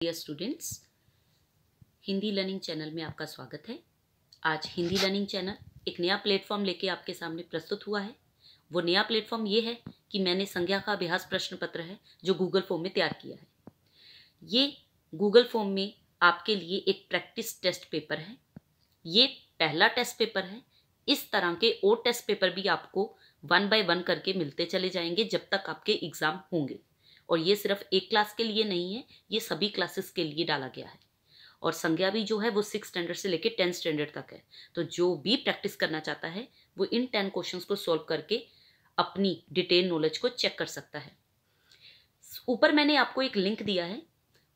dear students Hindi learning channel में आपका स्वागत है आज हिंदी लर्निंग चैनल एक नया प्लेटफॉर्म लेके आपके सामने प्रस्तुत हुआ है वो नया प्लेटफॉर्म ये है कि मैंने संज्ञा का अभ्यास प्रश्न पत्र है जो गूगल फॉर्म में तैयार किया है ये गूगल फॉर्म में आपके लिए एक प्रैक्टिस टेस्ट पेपर है ये पहला टेस्ट पेपर है इस तरह के और टेस्ट पेपर भी आपको वन बाय वन करके मिलते चले जाएंगे जब तक आपके एग्ज़ाम होंगे और ये सिर्फ एक क्लास के लिए नहीं है ये सभी क्लासेस के लिए डाला गया है और संज्ञा भी जो है वो सिक्स स्टैंडर्ड से लेकर टेंथ स्टैंडर्ड तक है तो जो भी प्रैक्टिस करना चाहता है वो इन टेन क्वेश्चंस को सॉल्व करके अपनी डिटेल नॉलेज को चेक कर सकता है ऊपर मैंने आपको एक लिंक दिया है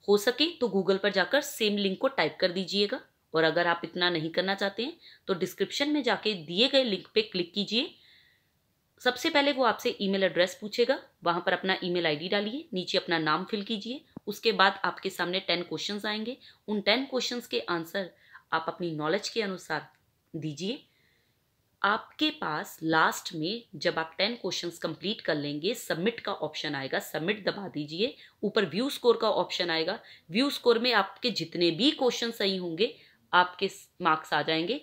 हो सके तो गूगल पर जाकर सेम लिंक को टाइप कर दीजिएगा और अगर आप इतना नहीं करना चाहते हैं तो डिस्क्रिप्शन में जाके दिए गए लिंक पे क्लिक कीजिए सबसे पहले वो आपसे ईमेल एड्रेस पूछेगा वहाँ पर अपना ईमेल आईडी डालिए नीचे अपना नाम फिल कीजिए उसके बाद आपके सामने टेन क्वेश्चन आएंगे उन टेन क्वेश्चन के आंसर आप अपनी नॉलेज के अनुसार दीजिए आपके पास लास्ट में जब आप टेन क्वेश्चंस कंप्लीट कर लेंगे सबमिट का ऑप्शन आएगा सबमिट दबा दीजिए ऊपर व्यू स्कोर का ऑप्शन आएगा व्यू स्कोर में आपके जितने भी क्वेश्चन सही होंगे आपके मार्क्स आ जाएंगे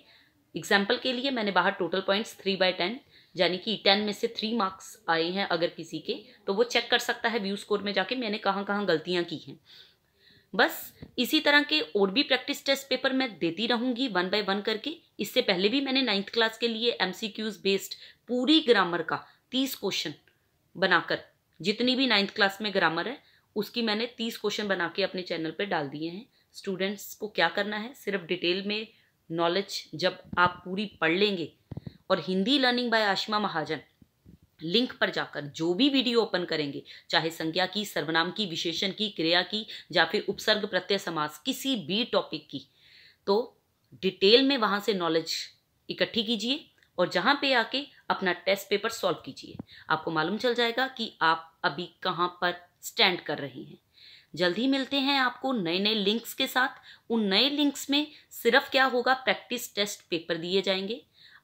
एग्जाम्पल के लिए मैंने बाहर total points three by ten यानी कि टेन में से थ्री मार्क्स आए हैं अगर किसी के तो वो चेक कर सकता है व्यू स्कोर में जाके मैंने कहाँ कहाँ गलतियाँ की हैं बस इसी तरह के और भी प्रैक्टिस टेस्ट पेपर मैं देती रहूँगी वन बाय वन करके इससे पहले भी मैंने नाइन्थ क्लास के लिए एम बेस्ड पूरी ग्रामर का तीस क्वेश्चन बनाकर जितनी भी नाइन्थ क्लास में ग्रामर है उसकी मैंने तीस क्वेश्चन बना के अपने चैनल पर डाल दिए हैं स्टूडेंट्स को क्या करना है सिर्फ डिटेल में नॉलेज जब आप पूरी पढ़ लेंगे और Hindi learning by Ashima Mahajan link पर जाकर जो भी वीडियो ओपन करेंगे चाहे संज्ञा की सर्वनाम की विशेषण की क्रिया की या फिर उपसर्ग प्रत्यय समास किसी भी टॉपिक की तो डिटेल में वहां से नॉलेज इकट्ठी कीजिए और जहां पे आके अपना टेस्ट पेपर सॉल्व कीजिए आपको मालूम चल जाएगा कि आप अभी कहाँ पर स्टैंड कर रहे हैं जल्द ही मिलते हैं आपको नए नए लिंक्स के साथ उन नए लिंक्स में सिर्फ क्या होगा प्रैक्टिस टेस्ट पेपर दिए जाएंगे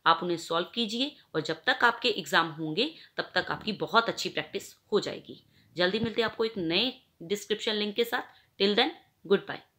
आप उन्हें सॉल्व कीजिए और जब तक आपके एग्ज़ाम होंगे तब तक आपकी बहुत अच्छी प्रैक्टिस हो जाएगी जल्दी मिलते हैं आपको एक नए डिस्क्रिप्शन लिंक के साथ टिल देन गुड बाय